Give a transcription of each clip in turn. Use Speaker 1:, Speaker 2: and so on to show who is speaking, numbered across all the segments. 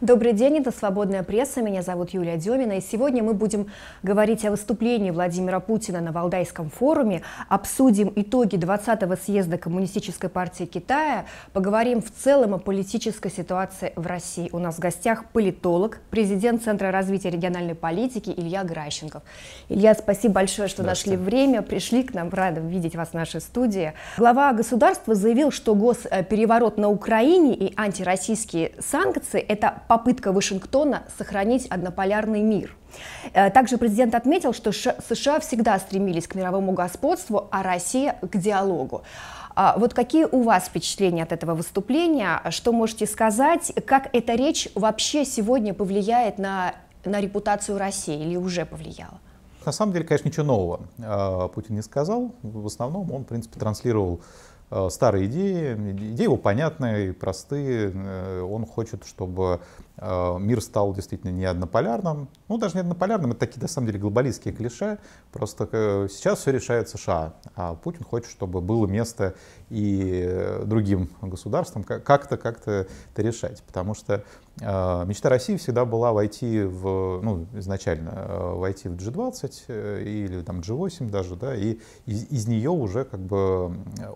Speaker 1: Добрый день, это «Свободная пресса». Меня зовут Юлия Демина. И сегодня мы будем говорить о выступлении Владимира Путина на Валдайском форуме, обсудим итоги 20-го съезда Коммунистической партии Китая, поговорим в целом о политической ситуации в России. У нас в гостях политолог, президент Центра развития региональной политики Илья Гращенков. Илья, спасибо большое, что нашли время, пришли к нам, рада видеть вас в нашей студии. Глава государства заявил, что госпереворот на Украине и антироссийские санкции – это попытка Вашингтона сохранить однополярный мир. Э, также президент отметил, что США всегда стремились к мировому господству, а Россия к диалогу. А вот какие у вас впечатления от этого выступления? Что можете сказать? Как эта речь вообще сегодня повлияет на, на репутацию России или уже повлияла?
Speaker 2: На самом деле, конечно, ничего нового э, Путин не сказал. В основном он, в принципе, транслировал э, старые идеи. Идеи его понятные, простые. Он хочет, чтобы Э, мир стал действительно не однополярным. Ну, даже не однополярным, это такие, на самом деле, глобалистские клише. Просто э, сейчас все решает США, а Путин хочет, чтобы было место и э, другим государствам как-то как-то это решать. Потому что мечта России всегда была войти в, ну, изначально, войти в G20 или там G8 даже, да, и из, из нее уже как бы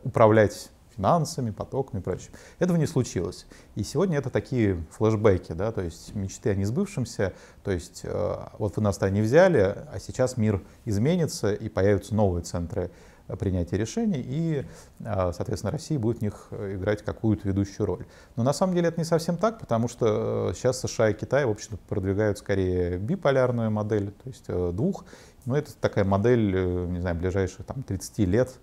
Speaker 2: управлять финансами, потоками и прочим. Этого не случилось. И сегодня это такие флешбеки, да, то есть мечты о несбывшемся, то есть э, вот вы нас не взяли, а сейчас мир изменится и появятся новые центры принятия решений, и, э, соответственно, Россия будет в них э, играть какую-то ведущую роль. Но на самом деле это не совсем так, потому что сейчас США и Китай, в общем-то, продвигают скорее биполярную модель, то есть двух, но это такая модель, не знаю, ближайших там 30 лет,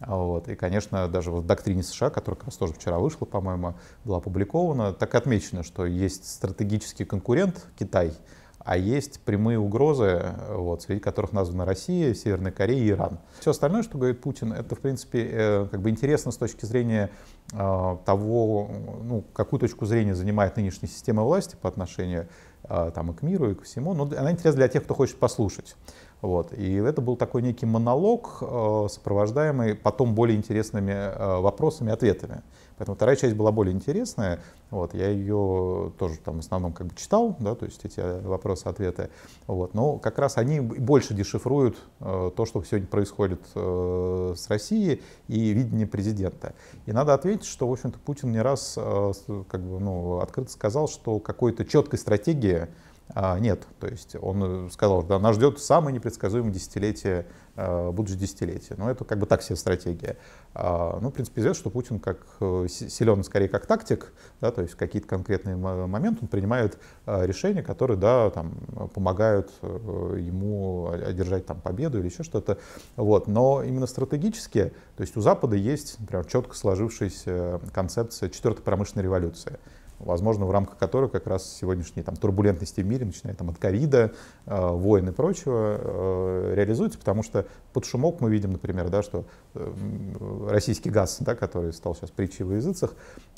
Speaker 2: а вот. И, конечно, даже в доктрине США, которая как раз тоже вчера вышла, по-моему, была опубликована, так отмечено, что есть стратегический конкурент Китай, а есть прямые угрозы, вот, среди которых названа Россия, Северная Корея и Иран. Все остальное, что говорит Путин, это, в принципе, э, как бы интересно с точки зрения э, того, ну, какую точку зрения занимает нынешняя система власти по отношению э, там, и к миру, и ко всему. Но ну, она интересна для тех, кто хочет послушать. Вот. И это был такой некий монолог, э, сопровождаемый потом более интересными э, вопросами и ответами. Поэтому вторая часть была более интересная. Вот. Я ее тоже там в основном как бы читал, да, то есть эти вопросы-ответы. Вот. Но как раз они больше дешифруют э, то, что сегодня происходит с Россией и видение президента. И надо ответить, что, в общем-то, Путин не раз как бы, ну, открыто сказал, что какой-то четкой стратегии а, нет, то есть он э, сказал, что да, нас ждет самое непредсказуемое десятилетие, э, будущее десятилетие. Но ну, это как бы так себе стратегия. А, ну, в принципе, известно, что Путин как э, силен скорее как тактик, да, то есть какие-то конкретные моменты он принимает решения, которые, да, там, помогают ему одержать там победу или еще что-то. Вот. Но именно стратегически, то есть у Запада есть, например, четко сложившаяся концепция четвертой промышленной революции возможно, в рамках которой как раз сегодняшние там, турбулентности в мире, начиная там, от ковида, э, войн и прочего, э, реализуются, потому что под шумок мы видим, например, да, что э, российский газ, да, который стал сейчас притчей во языцах,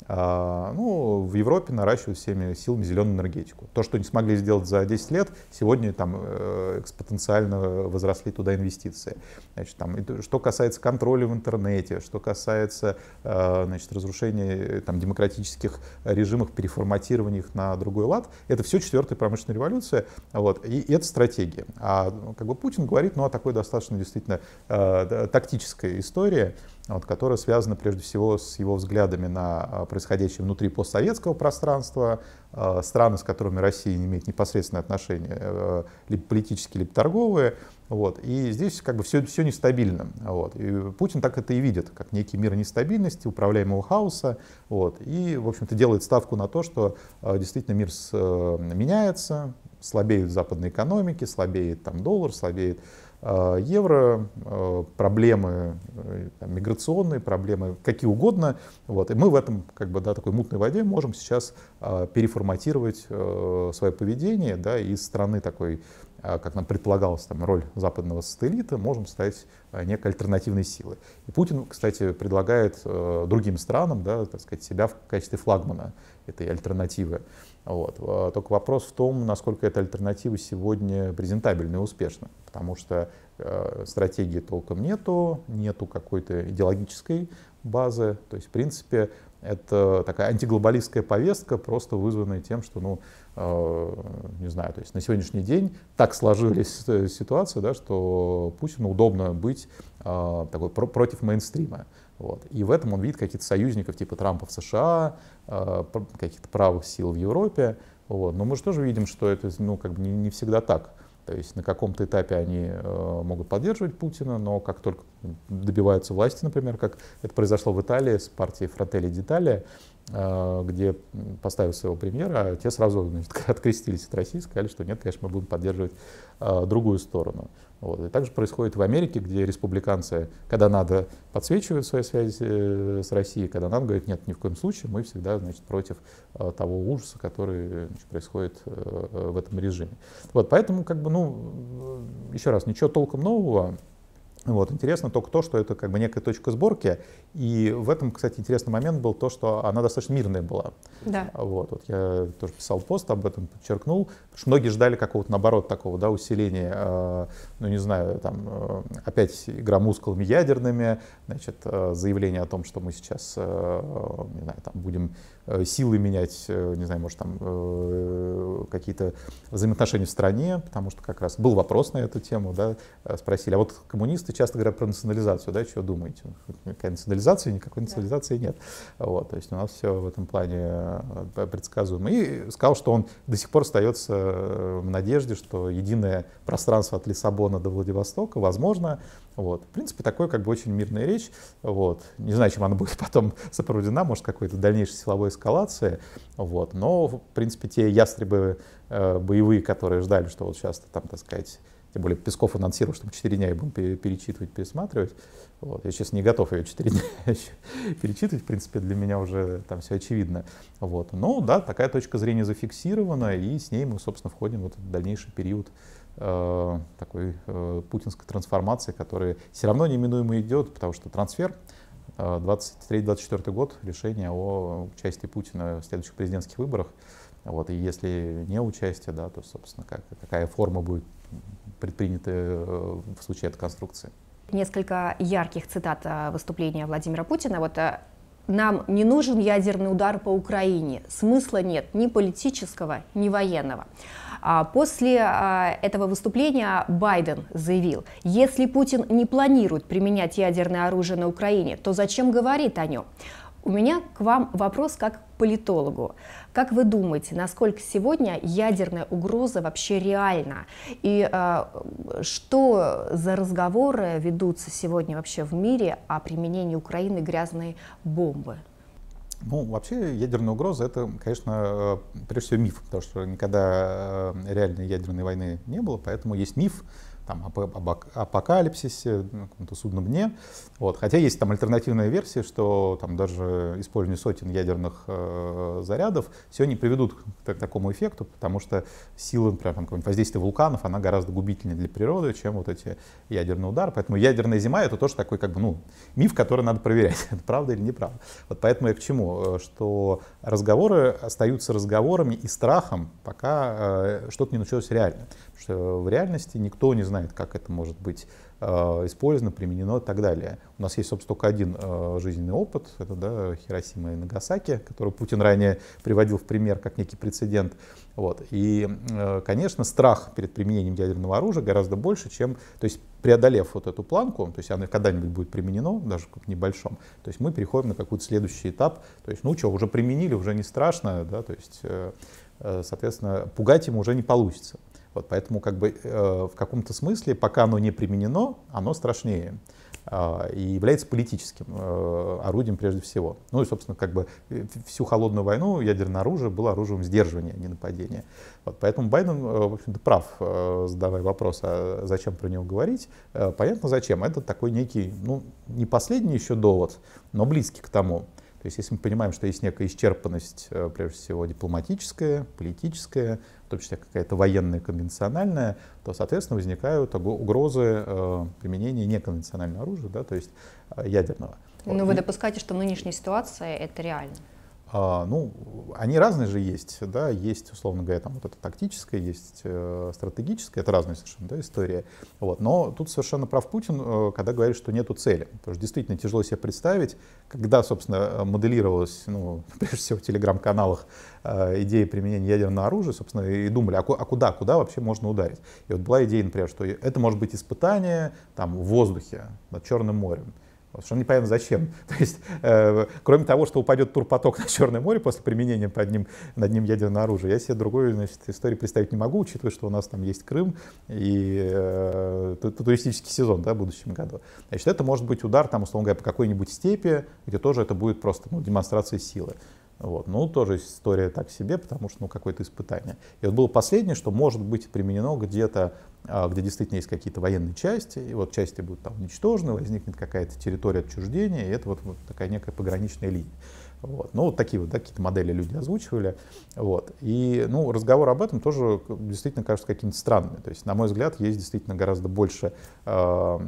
Speaker 2: э, ну, в Европе наращивают всеми силами зеленую энергетику. То, что не смогли сделать за 10 лет, сегодня там э, экспотенциально возросли туда инвестиции. Значит, там, что касается контроля в интернете, что касается э, значит, разрушения э, там, демократических режимов рынков, переформатирование их на другой лад. Это все четвертая промышленная революция, вот, и, и это стратегия. А ну, как бы Путин говорит, ну, о такой достаточно действительно э, тактической истории, вот, которая связана прежде всего с его взглядами на э, происходящее внутри постсоветского пространства, э, страны, с которыми Россия не имеет непосредственное отношение, э, либо политические, либо торговые, вот. И здесь как бы все, все нестабильно. Вот. И Путин так это и видит, как некий мир нестабильности, управляемого хаоса. Вот. И, в общем-то, делает ставку на то, что э, действительно мир с, э, меняется, слабеют западные экономики, слабеет там доллар, слабеет э, евро, э, проблемы э, там, миграционные, проблемы какие угодно. Вот. И мы в этом как бы, да, такой мутной воде можем сейчас э, переформатировать э, свое поведение да, из страны такой а, как нам предполагалось, там, роль западного сателлита, можем стать а, некой альтернативной силой. И Путин, кстати, предлагает э, другим странам да, так сказать, себя в качестве флагмана этой альтернативы. Вот. А, только вопрос в том, насколько эта альтернатива сегодня презентабельна и успешна, потому что э, стратегии толком нету, нету какой-то идеологической базы. То есть, в принципе, это такая антиглобалистская повестка, просто вызванная тем, что ну, Э, не знаю, то есть на сегодняшний день так сложились э, ситуации, да, что Путину удобно быть э, такой против мейнстрима. Вот. И в этом он видит каких-то союзников типа Трампа в США, э, каких-то правых сил в Европе. Вот. Но мы же тоже видим, что это ну, как бы не, не всегда так. То есть на каком-то этапе они могут поддерживать Путина, но как только добиваются власти, например, как это произошло в Италии с партией Фрателли Деталия, Э, где поставив своего премьера, а те сразу значит, открестились от России, сказали, что нет, конечно, мы будем поддерживать э, другую сторону. Вот. И также происходит в Америке, где республиканцы, когда надо, подсвечивают свои связи э, с Россией, когда надо, говорят, нет, ни в коем случае, мы всегда значит, против того ужаса, который значит, происходит в этом режиме. Вот, поэтому, как бы, ну, еще раз, ничего толком нового вот, интересно только то, что это как бы некая точка сборки. И в этом, кстати, интересный момент был то, что она достаточно мирная была. Да. Вот, вот я тоже писал пост об этом, подчеркнул. Потому что многие ждали какого-то, наоборот, такого да, усиления, э, ну не знаю, там э, опять игра мускулами ядерными, значит, э, заявление о том, что мы сейчас, э, не знаю, там будем Э, силы менять, э, не знаю, может, там э, какие-то взаимоотношения в стране, потому что как раз был вопрос на эту тему, да, спросили, а вот коммунисты часто говорят про национализацию, да, что думаете? Какая национализация? Никакой национализации нет. Вот, то есть у нас все в этом плане предсказуемо. И сказал, что он до сих пор остается в надежде, что единое пространство от Лиссабона до Владивостока, возможно, вот. В принципе, такое как бы очень мирная речь. Вот. Не знаю, чем она будет потом сопровождена, может, какой-то дальнейшей силовой эскалации. Вот. Но, в принципе, те ястребы э, боевые, которые ждали, что вот сейчас там, так сказать, тем более Песков анонсировал, что мы 4 дня ее будем перечитывать, пересматривать. Вот. Я сейчас не готов ее четыре дня перечитывать, в принципе, для меня уже там все очевидно. Вот. Но ну да, такая точка зрения зафиксирована, и с ней мы, собственно, входим в этот дальнейший период Э, такой э, путинской трансформации, которая все равно неминуемо идет, потому что трансфер 23-24 э, год, решение о участии Путина в следующих президентских выборах. Вот, и если не участие, да, то, собственно, как, какая форма будет предпринята в случае этой конструкции
Speaker 1: несколько ярких цитат выступления Владимира Путина. Вот нам не нужен ядерный удар по Украине. Смысла нет ни политического, ни военного. А, после а, этого выступления Байден заявил, если Путин не планирует применять ядерное оружие на Украине, то зачем говорит о нем? У меня к вам вопрос как политологу. Как вы думаете, насколько сегодня ядерная угроза вообще реальна? И э, что за разговоры ведутся сегодня вообще в мире о применении Украины грязной бомбы?
Speaker 2: Ну, вообще ядерная угроза это, конечно, э, прежде всего миф, потому что никогда э, реальной ядерной войны не было, поэтому есть миф, там, об, об апокалипсисе, каком-то судном дне. Вот. Хотя есть там альтернативная версия, что там даже использование сотен ядерных э, зарядов все не приведут к, к такому эффекту, потому что сила, например, там, воздействия вулканов, она гораздо губительнее для природы, чем вот эти ядерные удары. Поэтому ядерная зима — это тоже такой как бы, ну, миф, который надо проверять, это правда или неправда. Вот поэтому я к чему? Э, что разговоры остаются разговорами и страхом, пока э, что-то не началось реально. Потому что в реальности никто не знает, как это может быть э, использовано, применено и так далее. У нас есть, собственно, только один э, жизненный опыт, это да, Хиросима и Нагасаки, который Путин ранее приводил в пример как некий прецедент. Вот. И, э, конечно, страх перед применением ядерного оружия гораздо больше, чем, то есть преодолев вот эту планку, то есть она когда-нибудь будет применено, даже в небольшом, то есть мы переходим на какой-то следующий этап, то есть, ну что, уже применили, уже не страшно, да, то есть, соответственно, пугать ему уже не получится. Вот, поэтому как бы, э, в каком-то смысле, пока оно не применено, оно страшнее э, и является политическим э, орудием прежде всего. Ну и, собственно, как бы э, всю холодную войну ядерное оружие было оружием сдерживания, а не нападения. Вот, поэтому Байден, э, в общем-то, прав, э, задавая вопрос, а зачем про него говорить. Э, понятно, зачем. Это такой некий, ну, не последний еще довод, но близкий к тому. То есть если мы понимаем, что есть некая исчерпанность, э, прежде всего, дипломатическая, политическая, в том числе какая-то военная, конвенциональная, то, соответственно, возникают угрозы э, применения неконвенционального оружия, да, то есть э, ядерного.
Speaker 1: Но ну, вы допускаете, что в нынешней ситуации это реально?
Speaker 2: А, ну, они разные же есть, да, есть, условно говоря, там вот это тактическое, есть э, стратегическое, это разная совершенно да, история. Вот. Но тут совершенно прав Путин, э, когда говорит, что нету цели, потому что действительно тяжело себе представить, когда, собственно, моделировалась, ну, прежде всего, в телеграм-каналах э, идея применения ядерного оружия, собственно, и думали, а, а куда, куда вообще можно ударить. И вот была идея, например, что это может быть испытание там в воздухе, над Черным морем, Совершенно непонятно зачем. То есть, э, кроме того, что упадет турпоток на Черное море после применения под ним, над ним ядерного оружия, я себе другую значит, историю представить не могу, учитывая, что у нас там есть Крым и э, туристический сезон да, в будущем году. Значит, это может быть удар, там, условно говоря, по какой-нибудь степи, где тоже это будет просто ну, демонстрация силы. Вот. Ну, тоже история так себе, потому что ну, какое-то испытание. И вот было последнее, что может быть применено где-то, а, где действительно есть какие-то военные части, и вот части будут там уничтожены, возникнет какая-то территория отчуждения, и это вот, вот такая некая пограничная линия. Вот. Ну, вот такие вот да, какие-то модели люди озвучивали. Вот. И ну, разговор об этом тоже действительно кажется каким-то странным. То есть, на мой взгляд, есть действительно гораздо больше э,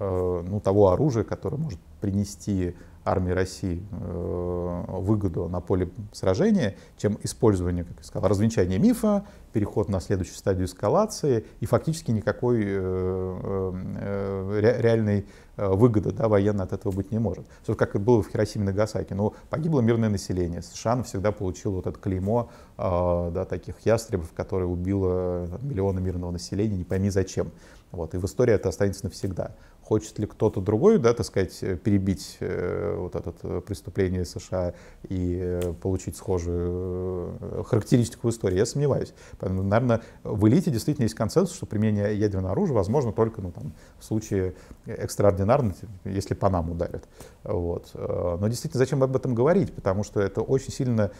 Speaker 2: э, ну, того оружия, которое может принести армии России э, выгоду на поле сражения, чем использование, как я сказал, развенчание мифа, переход на следующую стадию эскалации и фактически никакой э, э, реальной выгоды да, военной от этого быть не может. Все как это было в Хиросиме и Нагасаке. Но погибло мирное население. США ну, всегда получило вот это клеймо да, таких ястребов, которое убило миллионы мирного населения, не пойми зачем. Вот. И в истории это останется навсегда хочет ли кто-то другой, да, так сказать, э, перебить э, вот это э, преступление США и получить схожую характеристику в истории, я сомневаюсь. Поэтому, наверное, в элите действительно есть консенсус, что применение ядерного оружия возможно только ну, там, в случае экстраординарно, типа, если по нам ударят. Вот. Но действительно, зачем об этом говорить? Потому что это очень сильно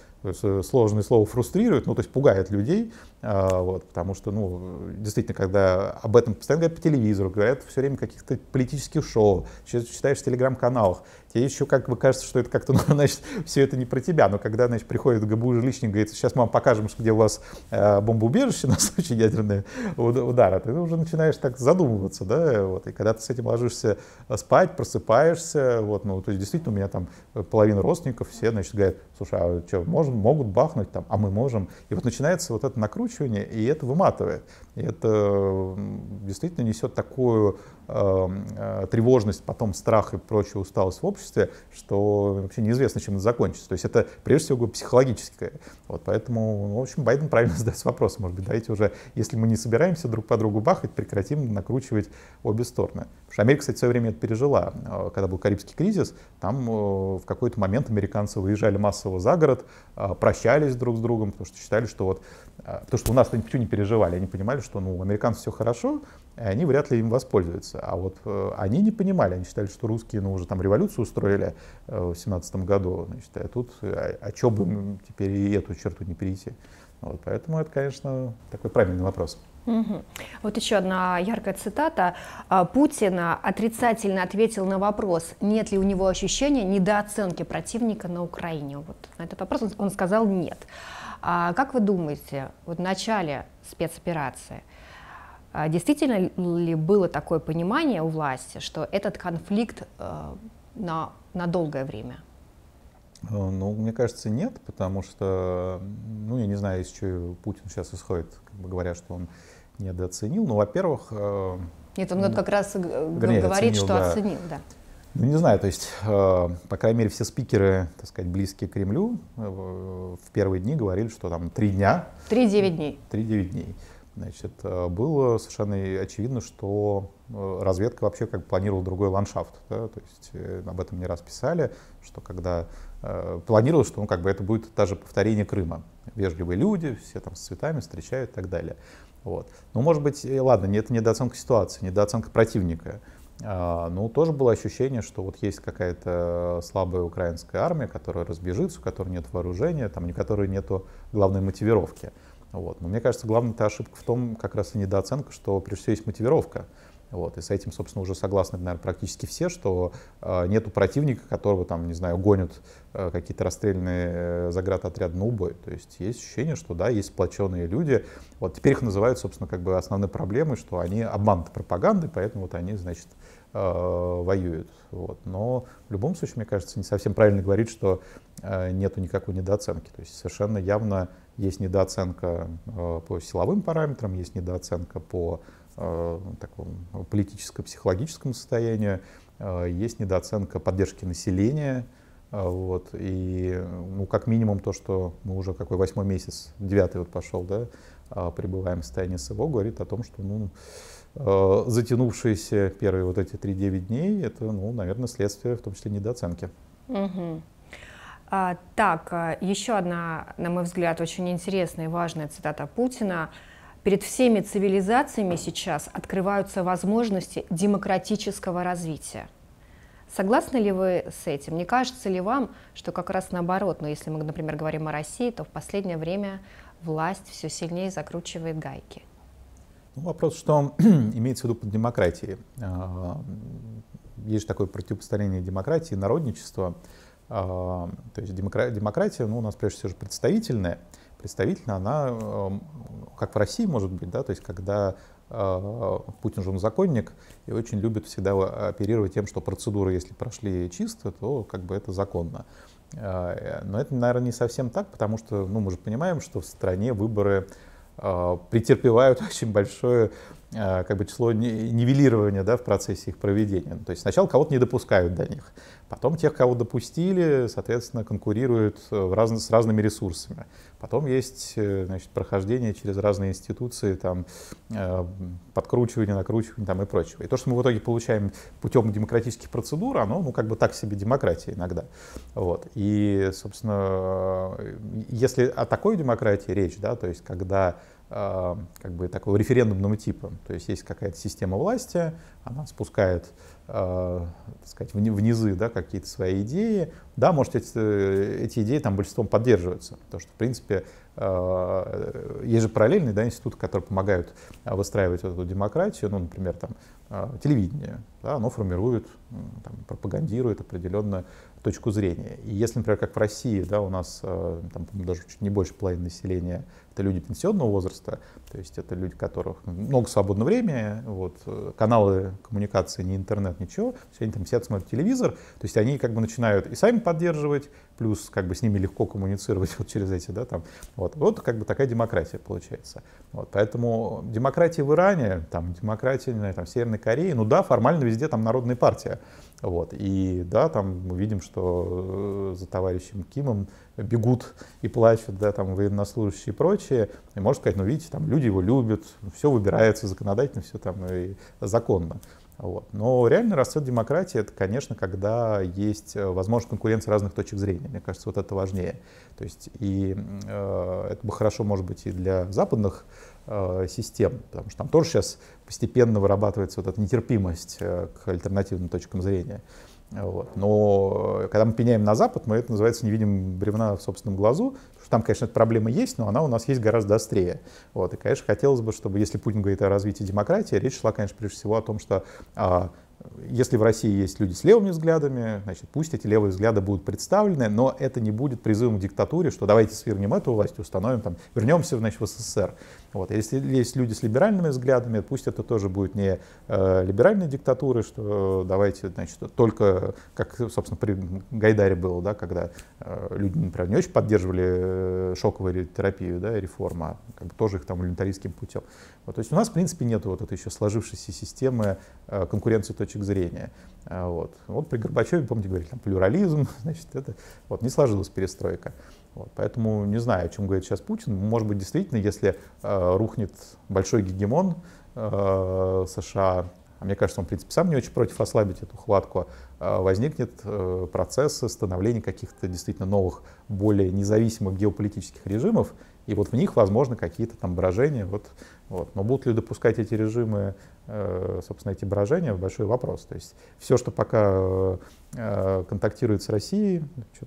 Speaker 2: сложное слово фрустрирует, ну, то есть пугает людей, вот, потому что, ну, действительно, когда об этом постоянно говорят по телевизору, говорят все время каких-то политических шоу, читаешь в телеграм-каналах тебе еще как бы кажется, что это как-то, ну, значит, все это не про тебя. Но когда, значит, приходит ГБУ жилищник, говорит, сейчас мы вам покажем, где у вас э, бомбоубежище на случай ядерного удара, ты уже начинаешь так задумываться, да, вот, и когда ты с этим ложишься спать, просыпаешься, вот, ну, то есть действительно у меня там половина родственников, все, значит, говорят, слушай, а что, можем, могут бахнуть там, а мы можем. И вот начинается вот это накручивание, и это выматывает. И это действительно несет такую эм, э, тревожность, потом страх и прочую усталость в обществе, обществе, что вообще неизвестно, чем это закончится. То есть это прежде всего психологическое. Вот поэтому, ну, в общем, Байден правильно задается вопрос, может быть, давайте уже, если мы не собираемся друг по другу бахать, прекратим накручивать обе стороны. Потому что Америка, кстати, в свое время это пережила. Э, когда был Карибский кризис, там э, в какой-то момент американцы выезжали массово за город, э, прощались друг с другом, потому что считали, что вот, то, что у нас ничего не переживали, они понимали, что ну, у американцев все хорошо, они вряд ли им воспользуются. А вот э, они не понимали, они считали, что русские ну, уже там революцию устроили э, в 17 году, значит, а тут, а, э, а чё бы теперь и эту черту не перейти? Вот, поэтому это, конечно, такой правильный вопрос.
Speaker 1: Угу. Вот еще одна яркая цитата. «А Путина: отрицательно ответил на вопрос, нет ли у него ощущения недооценки противника на Украине. Вот на этот вопрос он, он сказал нет. А как вы думаете, вот в начале спецоперации – а действительно ли было такое понимание у власти, что этот конфликт э, на, на долгое время?
Speaker 2: Э, ну, мне кажется, нет, потому что, ну, я не знаю, из чего Путин сейчас исходит, как бы говоря, что он недооценил. Ну, во-первых... Э, нет, он ну, как раз говорит, оценил, что да. оценил, да. Ну, не знаю, то есть, по крайней мере, все спикеры, так сказать, близкие к Кремлю в первые дни говорили, что там три дня. Три-девять дней. Три-девять дней. Значит, э, было совершенно очевидно, что э, разведка вообще как планировала другой ландшафт. Да? То есть э, об этом не раз писали, что когда э, планировалось, что ну, как бы это будет даже повторение Крыма. Вежливые люди, все там с цветами встречают и так далее. Вот. Ну, может быть, и ладно, это недооценка ситуации, недооценка противника. А, ну, тоже было ощущение, что вот есть какая-то слабая украинская армия, которая разбежится, у которой нет вооружения, там, у которой нет главной мотивировки. Вот. Но мне кажется, главная ошибка в том как раз и недооценка, что прежде всего есть мотивировка. Вот, и с этим, собственно, уже согласны, наверное, практически все, что э, нету противника, которого, там, не знаю, гонят э, какие-то расстрельные э, заградотряды на убой. То есть есть ощущение, что, да, есть сплоченные люди. Вот теперь их называют, собственно, как бы основной проблемой, что они обмануты пропагандой, поэтому вот они, значит, э, воюют. Вот. Но в любом случае, мне кажется, не совсем правильно говорить, что э, нету никакой недооценки. То есть совершенно явно есть недооценка э, по силовым параметрам, есть недооценка по Э, таком политическо-психологическом состоянии, э, есть недооценка поддержки населения, э, вот, и, ну, как минимум то, что мы уже какой восьмой месяц, девятый вот пошел, да, пребываем в состоянии СВО, говорит о том, что, ну, затянувшиеся первые вот эти 3-9 дней, это, ну, наверное, следствие, в том числе, недооценки.
Speaker 1: Угу. А, так, еще одна, на мой взгляд, очень интересная и важная цитата Путина – Перед всеми цивилизациями сейчас открываются возможности демократического развития. Согласны ли вы с этим? Не кажется ли вам, что как раз наоборот, но ну, если мы, например, говорим о России, то в последнее время власть все сильнее закручивает гайки?
Speaker 2: Ну, вопрос, что имеется в виду под демократией. А, есть же такое противопоставление демократии и народничества. А, то есть демократия, ну, у нас прежде всего же представительная. Представительная она как в России, может быть, да, то есть когда э, Путин же он законник и очень любит всегда э, оперировать тем, что процедуры, если прошли чисто, то как бы это законно. Э, но это, наверное, не совсем так, потому что ну, мы же понимаем, что в стране выборы претерпевают очень большое Э, как бы число нивелирования да, в процессе их проведения. То есть сначала кого-то не допускают до них, потом тех, кого допустили, соответственно, конкурируют э, в раз, с разными ресурсами. Потом есть э, значит, прохождение через разные институции, там, подкручивание, накручивание там, и прочего. И то, что мы в итоге получаем путем демократических процедур, оно ну, как бы так себе демократия иногда. Вот. И, собственно, если о такой демократии речь, да, то есть когда Э, как бы такого референдумного типа. То есть есть какая-то система власти, она спускает э, так сказать, в низы да, какие-то свои идеи. Да, может, эти, э, эти идеи там большинством поддерживаются, потому что, в принципе, э, есть же параллельные да, институты, которые помогают выстраивать вот эту демократию, ну, например, там, телевидение, да, оно формирует, там, пропагандирует определенную точку зрения. И если, например, как в России, да, у нас э, там, даже чуть не больше половины населения это люди пенсионного возраста, то есть это люди, у которых много свободного времени, вот, э, каналы коммуникации, ни интернет, ничего, все они там сидят, смотрят телевизор, то есть они как бы начинают и сами поддерживать плюс как бы с ними легко коммуницировать вот через эти, да, там, вот, вот как бы такая демократия получается. Вот, поэтому демократия в Иране, там, демократия, не знаю, там, в Северной Корее, ну да, формально везде там народная партия, вот, и да, там мы видим, что э, за товарищем Кимом бегут и плачут, да, там, военнослужащие и прочее, и можно сказать, ну, видите, там, люди его любят, все выбирается законодательно, все там и э, законно, вот. Но реальный расцвет демократии — это, конечно, когда есть э, возможность конкуренции разных точек зрения. Мне кажется, вот это важнее. То есть и э, это бы хорошо, может быть, и для западных э, систем, потому что там тоже сейчас постепенно вырабатывается вот эта нетерпимость э, к альтернативным точкам зрения. Вот. Но э, когда мы пеняем на Запад, мы это называется не видим бревна в собственном глазу. что там, конечно, эта проблема есть, но она у нас есть гораздо острее. Вот. И, конечно, хотелось бы, чтобы, если Путин говорит о развитии демократии, речь шла, конечно, прежде всего о том, что а, если в России есть люди с левыми взглядами, значит, пусть эти левые взгляды будут представлены, но это не будет призывом к диктатуре, что давайте свернем эту власть, установим там, вернемся, значит, в СССР. Вот. Если есть люди с либеральными взглядами, пусть это тоже будет не э, либеральной диктатуры, что э, давайте, значит, только, как, собственно, при Гайдаре было, да, когда э, люди, например, не очень поддерживали э, шоковую терапию, да, реформа, а как бы тоже их там волюнтаристским путем. Вот. То есть у нас, в принципе, нет вот этой еще сложившейся системы э, конкуренции точек зрения. А, вот. вот при Горбачеве, помните, говорили, там, плюрализм, значит, это, вот, не сложилась перестройка. Вот, поэтому не знаю, о чем говорит сейчас Путин. Может быть, действительно, если э, рухнет большой гегемон э, США, а мне кажется, он, в принципе, сам не очень против ослабить эту хватку, э, возникнет э, процесс становления каких-то действительно новых, более независимых геополитических режимов, и вот в них, возможно, какие-то там брожения. Вот, вот. Но будут ли допускать эти режимы, э, собственно, эти брожения, большой вопрос. То есть все, что пока э, контактирует с Россией,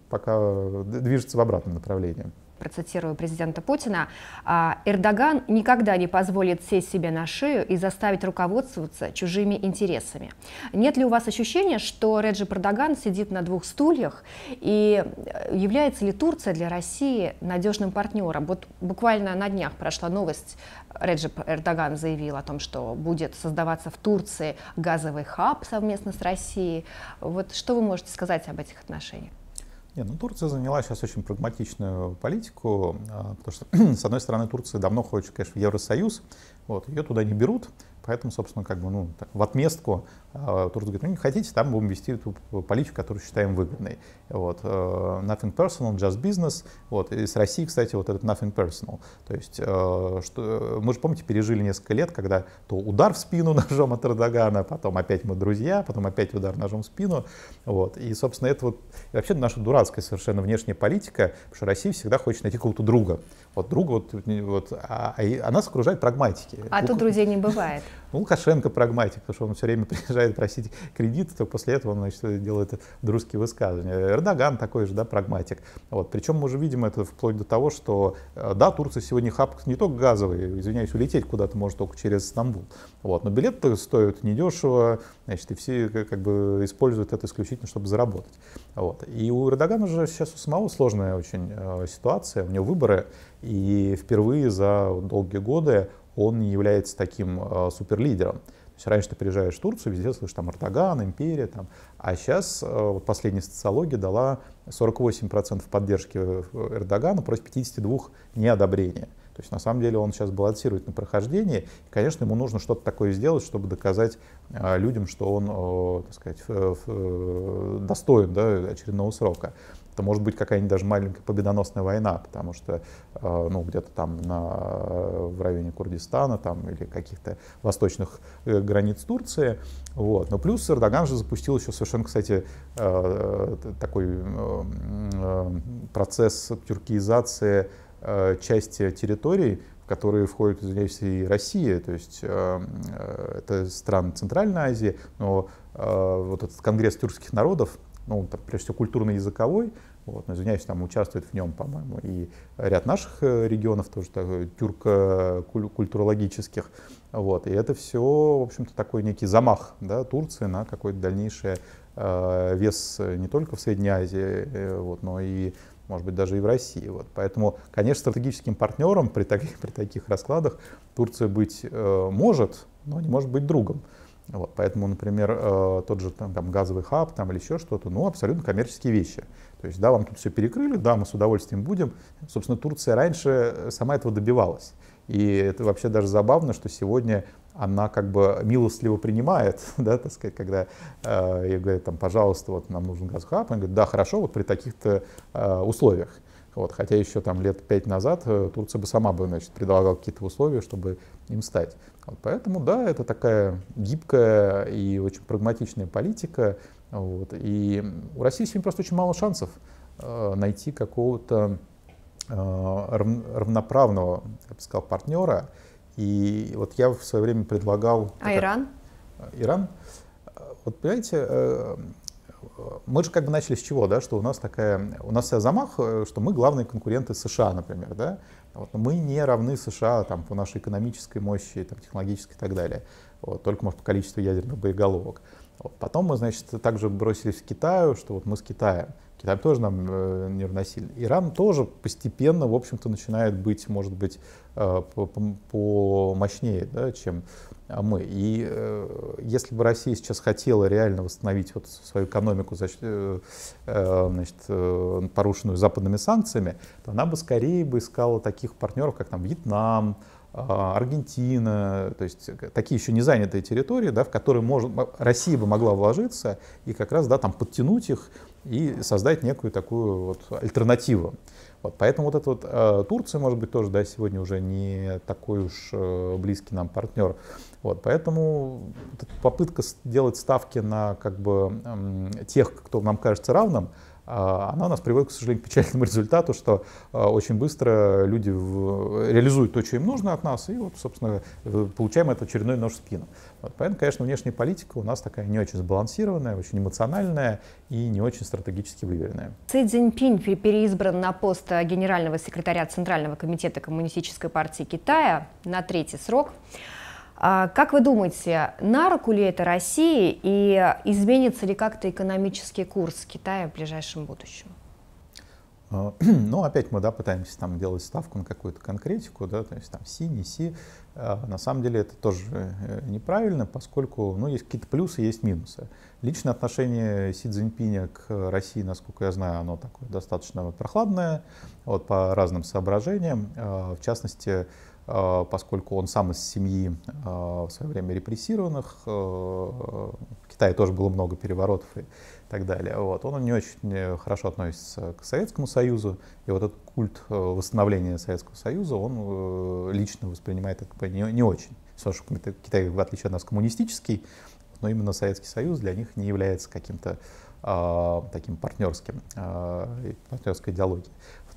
Speaker 2: пока э, движется в обратном направлении
Speaker 1: процитирую президента Путина, «А, Эрдоган никогда не позволит сесть себе на шею и заставить руководствоваться чужими интересами. Нет ли у вас ощущения, что Реджи Эрдоган сидит на двух стульях, и э, является ли Турция для России надежным партнером? Вот буквально на днях прошла новость, Реджи Эрдоган заявил о том, что будет создаваться в Турции газовый хаб совместно с Россией. Вот что вы можете сказать об этих отношениях?
Speaker 2: Нет, ну Турция заняла сейчас очень прагматичную политику, а, потому что, с одной стороны, Турция давно хочет, конечно, в Евросоюз, вот, ее туда не берут, Поэтому, собственно, как бы, ну, в отместку а, Турция говорит, ну, не хотите, там будем вести ту политику, которую считаем выгодной. Вот. Э, nothing personal, just business. Вот. И с России, кстати, вот этот nothing personal. То есть, э, что, мы же, помните, пережили несколько лет, когда то удар в спину ножом от Эрдогана, потом опять мы друзья, потом опять удар ножом в спину. Вот. И, собственно, это вот и вообще наша дурацкая совершенно внешняя политика, потому что Россия всегда хочет найти какого-то друга. Вот друга, вот, вот, а, а, а нас окружает прагматики. А тут друзей не бывает. Ну, Лукашенко прагматик, потому что он все время приезжает просить кредиты, только после этого он значит, делает дружеские высказывания. Эрдоган такой же, да, прагматик. Вот. Причем мы же видим это вплоть до того, что, э, да, Турция сегодня хаб не только газовый, извиняюсь, улететь куда-то может только через Стамбул. Вот. Но билет стоит недешево, значит, и все э, как бы используют это исключительно, чтобы заработать. Вот. И у Эрдогана же сейчас у самого сложная очень э, ситуация, у него выборы, и впервые за долгие годы он не является таким э, суперлидером. То есть раньше ты приезжаешь в Турцию, везде слышишь там Эрдоган, империя, там. а сейчас э, вот последняя социология дала 48% поддержки э, Эрдогану против 52 неодобрения. То есть на самом деле он сейчас балансирует на прохождении. И, конечно, ему нужно что-то такое сделать, чтобы доказать э, людям, что он, э, так сказать, э, достоин да, очередного срока это может быть какая-нибудь даже маленькая победоносная война, потому что э, ну, где-то там на, э, в районе Курдистана там, или каких-то восточных э, границ Турции. Вот. Но плюс Эрдоган же запустил еще совершенно, кстати, такой процесс тюркизации части территорий, в которые входит, извиняюсь, и Россия, то есть это страны Центральной Азии, но вот этот Конгресс тюркских народов, ну, там, прежде всего, культурно-языковой, вот, но, извиняюсь, там участвует в нем, по-моему, и ряд наших э, регионов тоже так, э, тюрко-культурологических. Вот, и это все, в общем-то, такой некий замах да, Турции на какой-то дальнейший э, вес не только в Средней Азии, э, вот, но и может быть, даже и в России. Вот. Поэтому, конечно, стратегическим партнером при таких, при таких раскладах Турция быть э, может, но не может быть другом. Вот, поэтому, например, э, тот же там, там, газовый хаб там, или еще что-то, ну, абсолютно коммерческие вещи. То есть, да, вам тут все перекрыли, да, мы с удовольствием будем. Собственно, Турция раньше сама этого добивалась. И это вообще даже забавно, что сегодня она как бы милостливо принимает, да, так сказать, когда э, ей говорят, там, пожалуйста, вот нам нужен газхаб, она говорит, да, хорошо, вот при таких-то э, условиях. Вот, хотя еще там лет пять назад э, Турция бы сама бы, значит, предлагала какие-то условия, чтобы им стать. Вот, поэтому, да, это такая гибкая и очень прагматичная политика. Вот, и у России сегодня просто очень мало шансов э, найти какого-то э, равноправного, я бы сказал, партнера. И вот я в свое время предлагал... А это, Иран? Э, Иран? Э, вот, понимаете, э, мы же как бы начали с чего, да, что у нас такая, у нас вся замах, э, что мы главные конкуренты США, например, да, вот, но мы не равны США там, по нашей экономической мощи, там, технологической и так далее, вот, только, может, по количеству ядерных боеголовок. Вот, потом мы, значит, также бросились в Китаю, что вот мы с Китаем, Китай тоже нам э, не равносилен. Иран тоже постепенно, в общем-то, начинает быть, может быть, э, помощнее, да, чем мы. И э, если бы Россия сейчас хотела реально восстановить вот свою экономику, значит, э, э, значит, э, порушенную западными санкциями, то она бы скорее бы искала таких партнеров, как там Вьетнам, э, Аргентина, то есть такие еще не занятые территории, да, в которые может, Россия бы могла вложиться и как раз да, там подтянуть их и создать некую такую вот альтернативу. Вот, поэтому вот эта вот э, Турция, может быть, тоже да, сегодня уже не такой уж э, близкий нам партнер. Вот, поэтому попытка делать ставки на как бы, э, тех, кто нам кажется равным, а, она у нас приводит, к сожалению, к печальному результату, что а, очень быстро люди реализуют то, что им нужно от нас, и вот, собственно, э, получаем этот очередной нож в спину. Вот, поэтому, конечно, внешняя политика у нас такая не очень сбалансированная, очень эмоциональная и не очень стратегически выверенная.
Speaker 1: Си Цзиньпин переизбран на пост генерального секретаря Центрального комитета Коммунистической партии Китая на третий срок. А, как вы думаете, на руку ли это России и изменится ли как-то экономический курс Китая в ближайшем будущем?
Speaker 2: А, ну, опять мы, да, пытаемся там делать ставку на какую-то конкретику, да, то есть там си, не си. А, на самом деле это тоже э, э, неправильно, поскольку, ну, есть какие-то плюсы, есть минусы. Личное отношение Си Цзиньпиня к России, насколько я знаю, оно такое достаточно прохладное, вот по разным соображениям. В частности, Э, поскольку он сам из семьи э, в свое время репрессированных, э, в Китае тоже было много переворотов и так далее. Вот. Он не очень хорошо относится к Советскому Союзу, и вот этот культ восстановления Советского Союза он лично воспринимает это не, не очень. Потому что Китай, в отличие от нас, коммунистический, но именно Советский Союз для них не является каким-то таким партнерским, партнерской идеологией.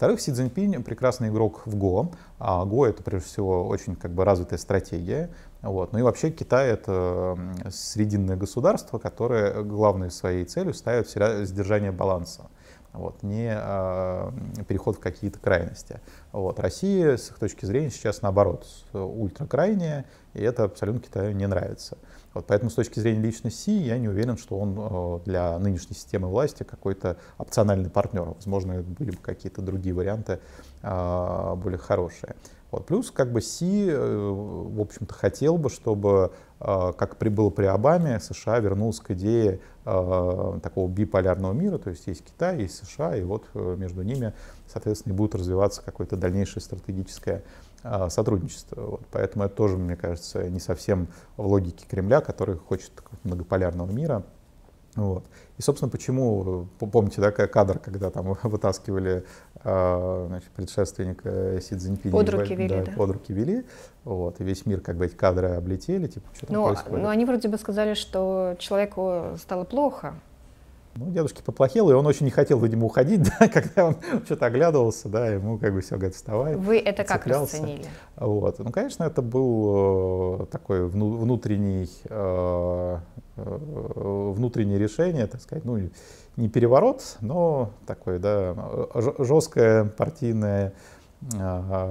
Speaker 2: Во-вторых, Си Цзиньпинь прекрасный игрок в Го. А Го это прежде всего очень как бы развитая стратегия. Вот. Ну и вообще Китай это срединное государство, которое главной своей целью ставит сдержание баланса. Вот, не э, переход в какие-то крайности. Вот, Россия, с их точки зрения, сейчас наоборот, э, ультракрайняя, и это абсолютно Китаю не нравится. Вот поэтому с точки зрения лично Си я не уверен, что он э, для нынешней системы власти какой-то опциональный партнер. Возможно, были бы какие-то другие варианты э, более хорошие. Вот. Плюс как бы Си, э, в общем-то, хотел бы, чтобы, как было при Обаме, США вернулась к идее такого биполярного мира, то есть есть Китай, есть США, и вот между ними, соответственно, и будет развиваться какое-то дальнейшее стратегическое а, сотрудничества. Вот. Поэтому это тоже, мне кажется, не совсем в логике Кремля, который хочет многополярного мира. Вот. И, собственно, почему, помните, да, кадр, когда там вытаскивали а, значит, предшественника Си Цзиньпиня. Под руки вели, да, да. Под руки вели, вот, и весь мир, как бы, эти кадры облетели, типа, что там но, ну, происходит. Но ну,
Speaker 1: они вроде бы сказали, что человеку стало плохо,
Speaker 2: ну, дедушке поплохело, и он очень не хотел, видимо, уходить, да, когда он что-то оглядывался, да, ему как бы все, говорит, вставай. Вы это как цеплялся. расценили? Вот. Ну, конечно, это был э, такой внутренний, э, э, внутреннее решение, так сказать, ну, не переворот, но такое, да, жесткое партийное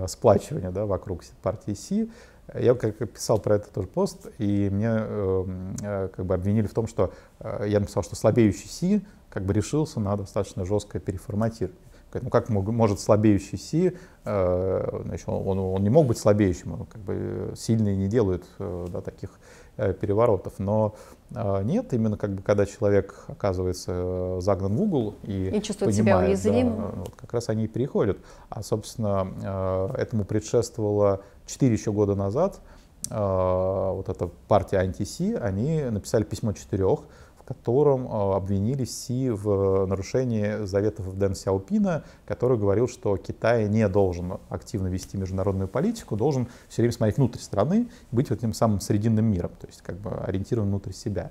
Speaker 2: сплачивание, да, вокруг партии Си, я как писал про это тоже пост, и мне эм, э, как бы обвинили в том, что э, я написал, что слабеющий Си как бы решился на достаточно жесткое переформатирование. Ну как мог, может слабеющий Си, э, значит, он, он, он не мог быть слабеющим, он как бы сильные не делают э, да, таких э, переворотов. Но э, нет, именно как бы когда человек оказывается загнан в угол и, и чувствует понимает, себя уязвимым, да, вот как раз они и переходят. А собственно этому предшествовало Четыре еще года назад а, вот эта партия анти-Си, они написали письмо четырех, в котором а, обвинили Си в нарушении заветов Дэн Сяопина, который говорил, что Китай не должен активно вести международную политику, должен все время смотреть внутрь страны, быть вот тем самым срединным миром, то есть как бы ориентирован внутрь себя.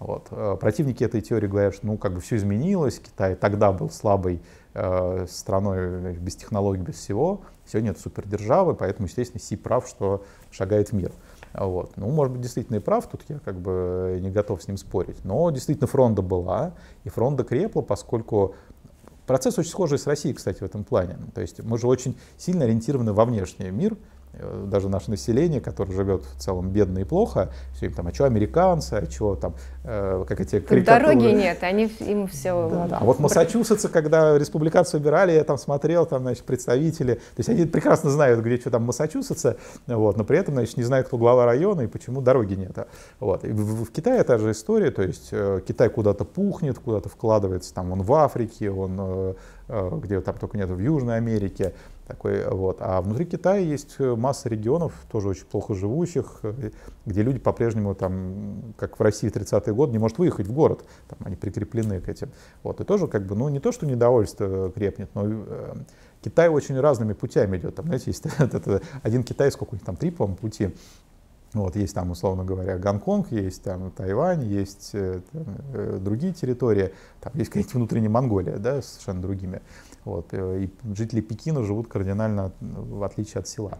Speaker 2: Вот. Э, противники этой теории говорят, что ну, как бы все изменилось, Китай тогда был слабый. Э, страной э, без технологий, без всего. Сегодня это супердержавы, поэтому, естественно, Си прав, что шагает в мир. Вот. Ну, может быть, действительно и прав, тут я как бы э, не готов с ним спорить. Но действительно фронта была, и фронта крепла, поскольку процесс очень схожий с Россией, кстати, в этом плане. Ну, то есть мы же очень сильно ориентированы во внешний мир, Э, даже наше население, которое живет в целом бедно и плохо, все им там, а что американцы, а что там, э, как эти карикатуры. Дороги нет,
Speaker 1: они им все... Да, да. А вот
Speaker 2: массачусетсы, когда республиканцы выбирали, я там смотрел, там, значит, представители, то есть они прекрасно знают, где что там массачусетсы, вот, но при этом, значит, не знают, кто глава района и почему дороги нет. А. Вот. И в, в Китае та же история, то есть э, Китай куда-то пухнет, куда-то вкладывается, там, он в Африке, он э, э где там только нет, в Южной Америке, такой, вот. А внутри Китая есть э, масса регионов, тоже очень плохо живущих, э, где люди по-прежнему, там, как в России в 30-е годы, не может выехать в город, там, они прикреплены к этим. Вот. И тоже, как бы, ну, не то, что недовольство э, крепнет, но э, Китай очень разными путями идет. Там, знаете, есть это, один Китай, сколько у них там, три, по-моему, пути. Вот, есть там, условно говоря, Гонконг, есть там Тайвань, есть там, другие территории, там есть какая то внутренняя Монголия, да, совершенно другими. Вот. Э, и жители Пекина живут кардинально э, в отличие от села.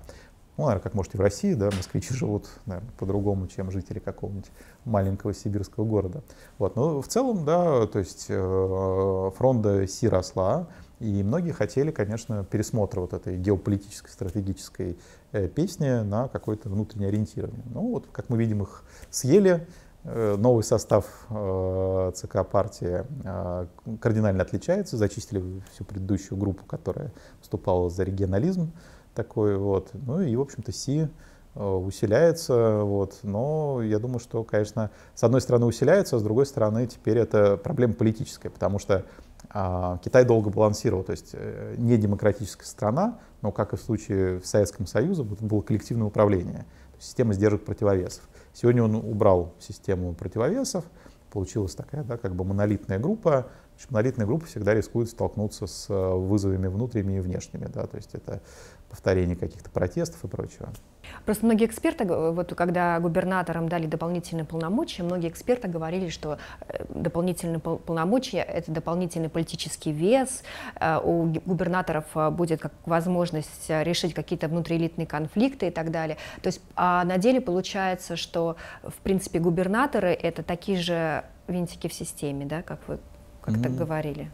Speaker 2: Ну, наверное, как можете в России, да, москвичи живут, наверное, по-другому, чем жители какого-нибудь маленького сибирского города. Вот, но ну, в целом, да, то есть э, фронта Си росла, и многие хотели, конечно, пересмотра вот этой геополитической, стратегической э, песни на какое-то внутреннее ориентирование. Ну, вот, как мы видим, их съели, Э, новый состав э, ЦК партии э, кардинально отличается. Зачистили всю предыдущую группу, которая выступала за регионализм такой вот. Ну и, в общем-то, Си усиляется, вот. но я думаю, что, конечно, с одной стороны усиляется, а с другой стороны теперь это проблема политическая, потому что а, Китай долго балансировал, то есть не демократическая страна, но, как и в случае в Советском Союзе, было коллективное управление, система сдержек противовесов. Сегодня он убрал систему противовесов, получилась такая да, как бы монолитная группа. Значит, монолитная группа всегда рискует столкнуться с э, вызовами внутренними и внешними. Да, то есть это повторения каких-то протестов и прочего.
Speaker 1: Просто многие эксперты, э, вот когда губернаторам дали дополнительные полномочия, многие эксперты говорили, что э, дополнительные полномочия — это дополнительный политический вес, э, у губернаторов будет как возможность решить какие-то внутриэлитные конфликты и так далее. То есть а на деле получается, что, в принципе, губернаторы — это такие же винтики в системе, да, как вы как-то mm говорили.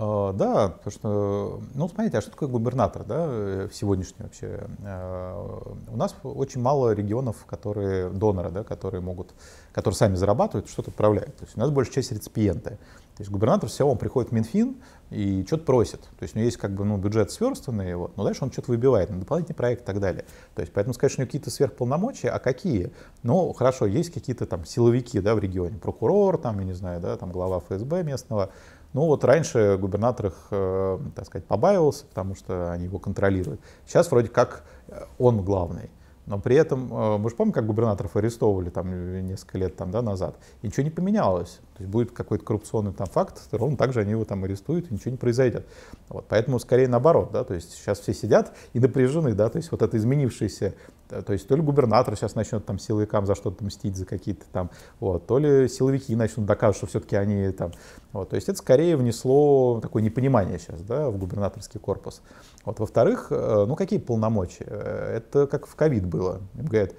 Speaker 2: А, да, потому что, ну, смотрите, а что такое губернатор, да, в э, сегодняшний вообще? А, у нас очень мало регионов, которые доноры, да, которые могут, которые сами зарабатывают, что-то отправляют. То есть у нас большая часть реципиенты. То есть губернатор всего он приходит в Минфин и что-то просит. То есть у него есть как бы ну, бюджет сверстанный, вот, но дальше он что-то выбивает на дополнительный проект и так далее. То есть поэтому сказать, что у него какие-то сверхполномочия, а какие? Ну, хорошо, есть какие-то там силовики да, в регионе, прокурор, там, я не знаю, да, там глава ФСБ местного, ну вот раньше губернатор их, э, так сказать, побаивался, потому что они его контролируют. Сейчас вроде как э, он главный. Но при этом, э, мы же помним, как губернаторов арестовывали там несколько лет там, да, назад, и ничего не поменялось. То есть будет какой-то коррупционный там факт, ровно так же они его там арестуют, и ничего не произойдет. Вот, поэтому скорее наоборот, да, то есть сейчас все сидят и напряжены, да, то есть вот это изменившееся Э, то есть то ли губернатор сейчас начнет там силовикам за что-то мстить, за какие-то там, вот, то ли силовики начнут доказывать, что все-таки они там, вот. То есть это скорее внесло такое непонимание сейчас, да, в губернаторский корпус. Вот, во-вторых, э, ну какие полномочия? Э, это как в ковид было. Им говорят,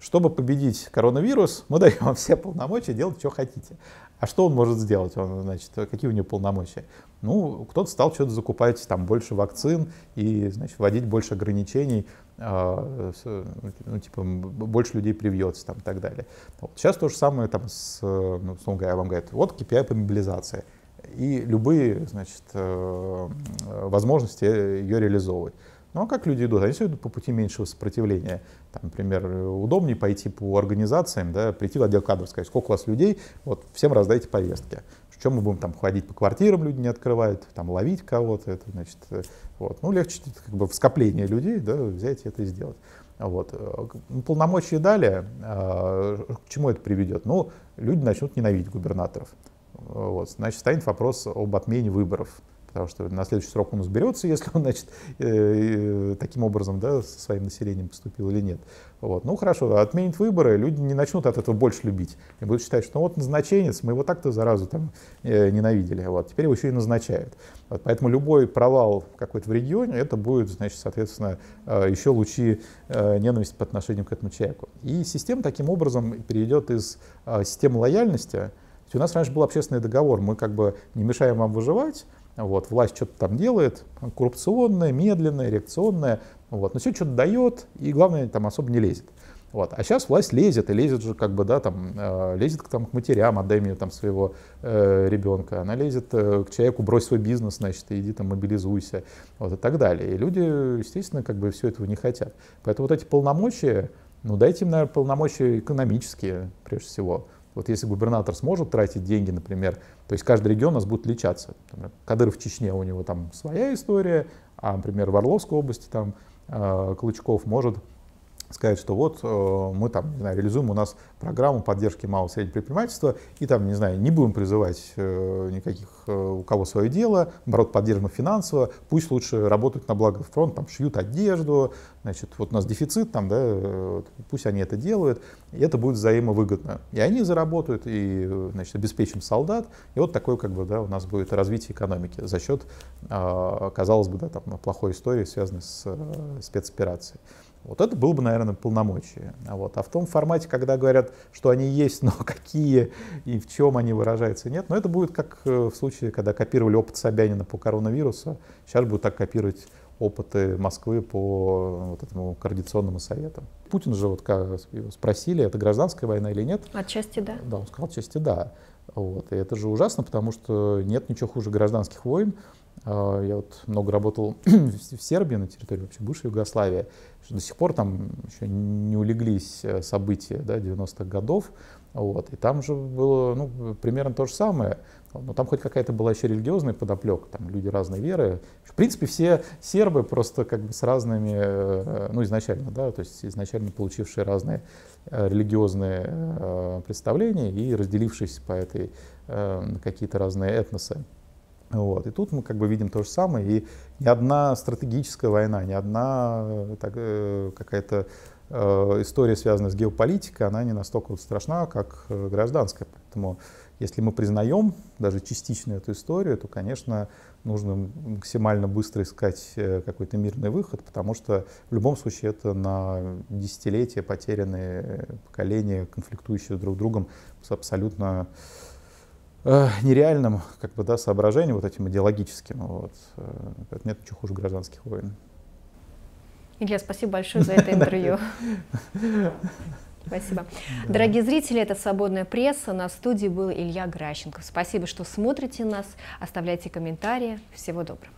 Speaker 2: чтобы победить коронавирус, мы даем вам все полномочия делать, что хотите. А что он может сделать? Он, значит, какие у него полномочия? Ну, кто-то стал что-то закупать, там, больше вакцин и, значит, вводить больше ограничений, а, ну, типа, больше людей привьется, там, и так далее. Вот. Сейчас то же самое, там, с, ну, с говоря, вам говорят, вот KPI по мобилизации. И любые, значит, э, возможности э, ее реализовывать. Ну а как люди идут? Они все идут по пути меньшего сопротивления. Там, например, удобнее пойти по организациям, да, прийти в отдел кадров, сказать, сколько у вас людей, вот всем раздайте повестки. Чем мы будем там ходить по квартирам, люди не открывают, там ловить кого-то, это значит, э, вот. Ну, легче как бы в скопление людей, да, взять и это сделать. Вот. Э, полномочия дали, э, к чему это приведет? Ну, люди начнут ненавидеть губернаторов. Вот. Значит, станет вопрос об отмене выборов потому что на следующий срок он изберется, если он, значит, э, э, таким образом, да, со своим населением поступил или нет. Вот. Ну хорошо, отменят выборы, люди не начнут от этого больше любить. И будут считать, что ну, вот назначенец, мы его так-то заразу там э, ненавидели, вот, теперь его еще и назначают. Вот. Поэтому любой провал какой-то в регионе, это будет, значит, соответственно, еще лучи ненависти по отношению к этому человеку. И система таким образом перейдет из системы лояльности, у нас раньше был общественный договор, мы как бы не мешаем вам выживать, вот, власть что-то там делает, коррупционная, медленная, реакционная, вот, но все что-то дает и, главное, там особо не лезет. Вот. А сейчас власть лезет, и лезет же как бы, да, там, э, лезет там, к матерям, отдай мне там своего э, ребенка, она лезет э, к человеку, брось свой бизнес, значит, иди там мобилизуйся, вот, и так далее. И люди, естественно, как бы все этого не хотят. Поэтому вот эти полномочия, ну, дайте им, наверное, полномочия экономические, прежде всего, вот если губернатор сможет тратить деньги, например, то есть каждый регион у нас будет отличаться. Кадыр в Чечне, у него там своя история, а, например, в Орловской области там э, Клычков может сказать, что вот э, мы там, не знаю, реализуем у нас программу поддержки малого и среднего предпринимательства, и там, не знаю, не будем призывать э, никаких, э, у кого свое дело, наоборот, поддержим финансово, пусть лучше работают на благо фронт, там, шьют одежду, значит, вот у нас дефицит, там, да, пусть они это делают, и это будет взаимовыгодно. И они заработают, и, значит, обеспечим солдат, и вот такое, как бы, да, у нас будет развитие экономики за счет, а, казалось бы, да, там, плохой истории, связанной с спецоперацией. Вот это было бы, наверное, полномочие. А, вот. а в том формате, когда говорят, что они есть, но какие и в чем они выражаются, нет. Но это будет как э, в случае, когда копировали опыт Собянина по коронавирусу. Сейчас будут так копировать опыты Москвы по э, вот этому координационному совету. Путин же, вот как спросили, это гражданская война или нет.
Speaker 1: Отчасти да.
Speaker 2: Да, он сказал, отчасти да. Вот. И это же ужасно, потому что нет ничего хуже гражданских войн. А, я вот много работал в Сербии, на территории вообще бывшей Югославии до сих пор там еще не улеглись э, события да, 90-х годов, вот, и там же было ну, примерно то же самое, но там хоть какая-то была еще религиозная подоплека, там люди разной веры. В принципе, все сербы просто как бы с разными, э, ну изначально, да, то есть изначально получившие разные э, религиозные представления и разделившиеся по этой какие-то разные этносы. Вот. И тут мы как бы видим то же самое, и ни одна стратегическая война, ни одна э, так, э, какая-то э, история, связанная с геополитикой, она не настолько вот страшна, как э, гражданская. Поэтому если мы признаем даже частично эту историю, то, конечно, нужно максимально быстро искать какой-то мирный выход, потому что в любом случае это на десятилетия потерянные поколения, конфликтующие друг с другом, абсолютно Э, нереальным как бы, да, соображением, вот этим идеологическим. Вот. Э, нет ничего хуже гражданских войн.
Speaker 1: Илья, спасибо большое за это интервью. Спасибо. Дорогие зрители, это «Свободная пресса». На студии был Илья Гращенков. Спасибо, что смотрите нас. Оставляйте комментарии. Всего доброго.